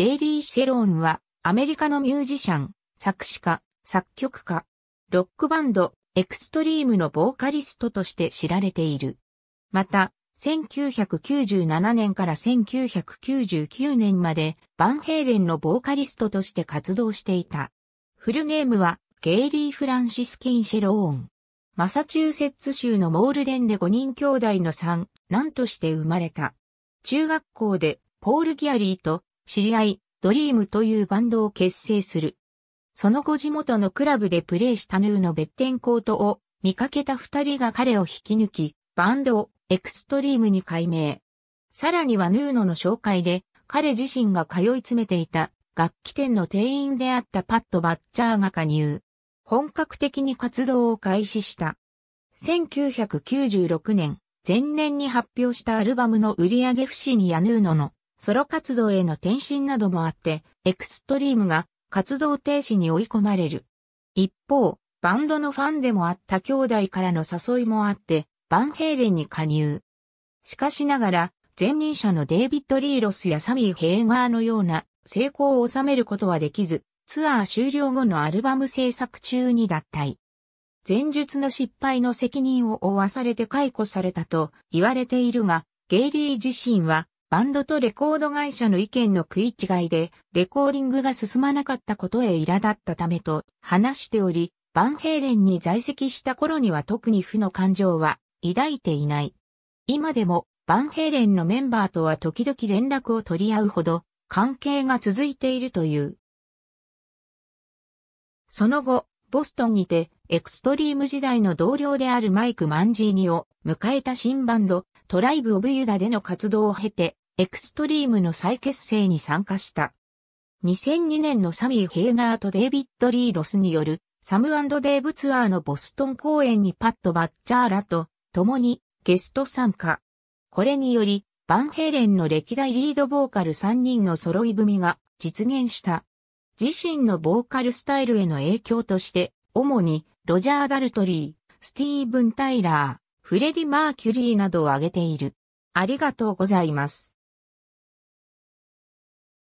ゲイリー・シェローンは、アメリカのミュージシャン、作詞家、作曲家、ロックバンド、エクストリームのボーカリストとして知られている。また、1997年から1999年まで、バンヘイレンのボーカリストとして活動していた。フルネームは、ゲイリー・フランシスキン・シェローン。マサチューセッツ州のモールデンで5人兄弟の3、男として生まれた。中学校で、ポール・ギャリーと知り合い、ドリームというバンドを結成する。その後地元のクラブでプレーしたヌーの別店コートを見かけた二人が彼を引き抜き、バンドをエクストリームに改名。さらにはヌーノの紹介で、彼自身が通い詰めていた楽器店の店員であったパッド・バッチャーが加入。本格的に活動を開始した。1996年、前年に発表したアルバムの売上不振やヌーノのソロ活動への転身などもあって、エクストリームが活動停止に追い込まれる。一方、バンドのファンでもあった兄弟からの誘いもあって、バンヘイレンに加入。しかしながら、前任者のデイビッド・リーロスやサミー・ヘーガーのような成功を収めることはできず、ツアー終了後のアルバム制作中に脱退。前述の失敗の責任を負わされて解雇されたと言われているが、ゲイリー自身はバンドとレコード会社の意見の食い違いで、レコーディングが進まなかったことへ苛立ったためと話しており、バンヘイレンに在籍した頃には特に負の感情は抱いていない。今でも、バンヘイレンのメンバーとは時々連絡を取り合うほど、関係が続いているという。その後、ボストンにて、エクストリーム時代の同僚であるマイク・マンジーニを迎えた新バンド、トライブ・オブ・ユダでの活動を経て、エクストリームの再結成に参加した。2002年のサミー・ヘイガーとデイビッド・リー・ロスによるサムデイブツアーのボストン公演にパッド・バッチャーらと共にゲスト参加。これにより、バンヘイレンの歴代リードボーカル3人の揃い踏みが実現した。自身のボーカルスタイルへの影響として、主にロジャー・ダルトリー、スティーブン・タイラー、フレディ・マーキュリーなどを挙げている。ありがとうございます。